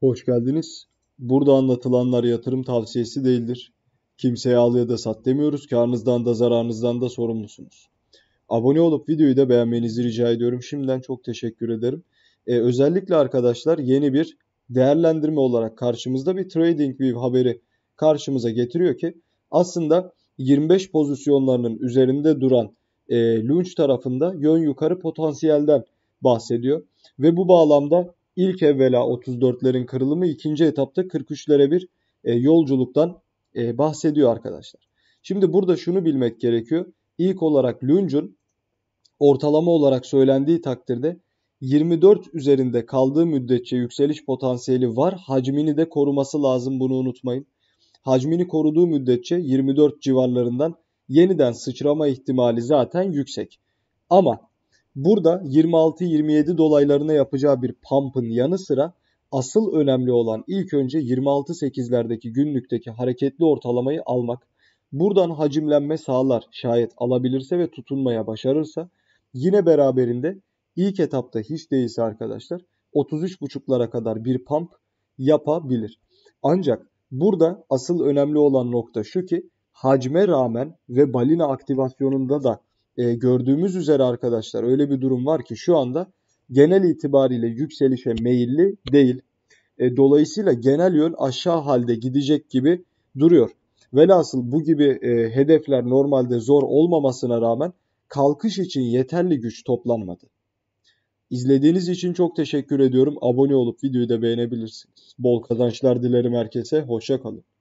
Hoş geldiniz. Burada anlatılanlar yatırım tavsiyesi değildir. Kimseye al ya da sat demiyoruz. Karnınızdan da zararınızdan da sorumlusunuz. Abone olup videoyu da beğenmenizi rica ediyorum. Şimdiden çok teşekkür ederim. Ee, özellikle arkadaşlar yeni bir değerlendirme olarak karşımızda bir Trading View haberi karşımıza getiriyor ki aslında 25 pozisyonlarının üzerinde duran e, Lunch tarafında yön yukarı potansiyelden bahsediyor. Ve bu bağlamda ilk evvela 34'lerin kırılımı ikinci etapta 43'lere bir e, yolculuktan e, bahsediyor arkadaşlar. Şimdi burada şunu bilmek gerekiyor. İlk olarak Lüncun ortalama olarak söylendiği takdirde 24 üzerinde kaldığı müddetçe yükseliş potansiyeli var. Hacmini de koruması lazım bunu unutmayın. Hacmini koruduğu müddetçe 24 civarlarından yeniden sıçrama ihtimali zaten yüksek. Ama Burada 26-27 dolaylarına yapacağı bir pump'ın yanı sıra asıl önemli olan ilk önce 26-8'lerdeki günlükteki hareketli ortalamayı almak. Buradan hacimlenme sağlar şayet alabilirse ve tutunmaya başarırsa. Yine beraberinde ilk etapta hiç değilse arkadaşlar 33.5'lara kadar bir pump yapabilir. Ancak burada asıl önemli olan nokta şu ki hacme rağmen ve balina aktivasyonunda da e, gördüğümüz üzere arkadaşlar öyle bir durum var ki şu anda genel itibariyle yükselişe meyilli değil. E, dolayısıyla genel yön aşağı halde gidecek gibi duruyor. Velhasıl bu gibi e, hedefler normalde zor olmamasına rağmen kalkış için yeterli güç toplanmadı. İzlediğiniz için çok teşekkür ediyorum. Abone olup videoyu da beğenebilirsiniz. Bol kazançlar dilerim herkese. Hoşça kalın.